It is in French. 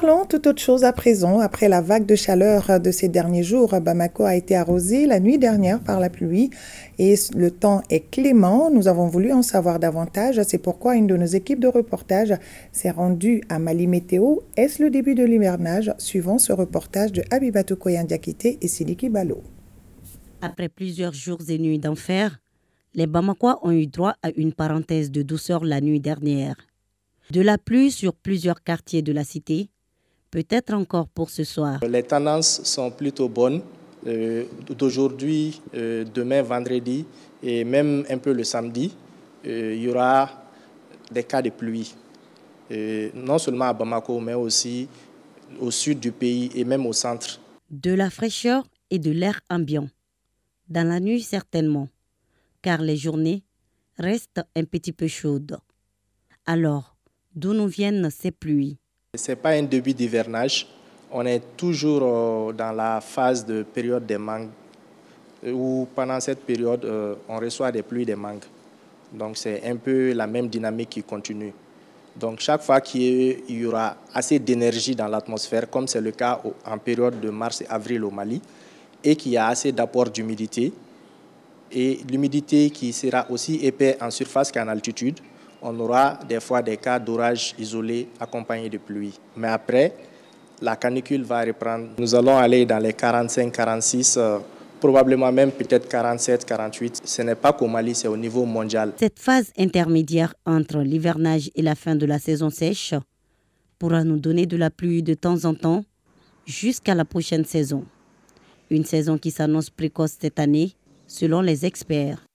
Parlons tout autre chose à présent. Après la vague de chaleur de ces derniers jours, Bamako a été arrosée la nuit dernière par la pluie et le temps est clément. Nous avons voulu en savoir davantage. C'est pourquoi une de nos équipes de reportage s'est rendue à Mali Météo. Est-ce le début de l'hivernage Suivant ce reportage de Habibatou Koyandiakite et Sidiki Balo. Après plusieurs jours et nuits d'enfer, les Bamakois ont eu droit à une parenthèse de douceur la nuit dernière. De la pluie sur plusieurs quartiers de la cité, peut-être encore pour ce soir. Les tendances sont plutôt bonnes euh, d'aujourd'hui, euh, demain, vendredi et même un peu le samedi. Euh, il y aura des cas de pluie, non seulement à Bamako, mais aussi au sud du pays et même au centre. De la fraîcheur et de l'air ambiant. Dans la nuit, certainement, car les journées restent un petit peu chaudes. Alors, d'où nous viennent ces pluies ce n'est pas un début d'hivernage. On est toujours euh, dans la phase de période des mangues, euh, où pendant cette période, euh, on reçoit des pluies des mangues. Donc c'est un peu la même dynamique qui continue. Donc chaque fois qu'il y aura assez d'énergie dans l'atmosphère, comme c'est le cas en période de mars et avril au Mali, et qu'il y a assez d'apport d'humidité, et l'humidité qui sera aussi épais en surface qu'en altitude, on aura des fois des cas d'orages isolés accompagnés de pluie. Mais après, la canicule va reprendre. Nous allons aller dans les 45, 46 euh, probablement même peut-être 47, 48. Ce n'est pas qu'au Mali, c'est au niveau mondial. Cette phase intermédiaire entre l'hivernage et la fin de la saison sèche pourra nous donner de la pluie de temps en temps jusqu'à la prochaine saison. Une saison qui s'annonce précoce cette année, selon les experts.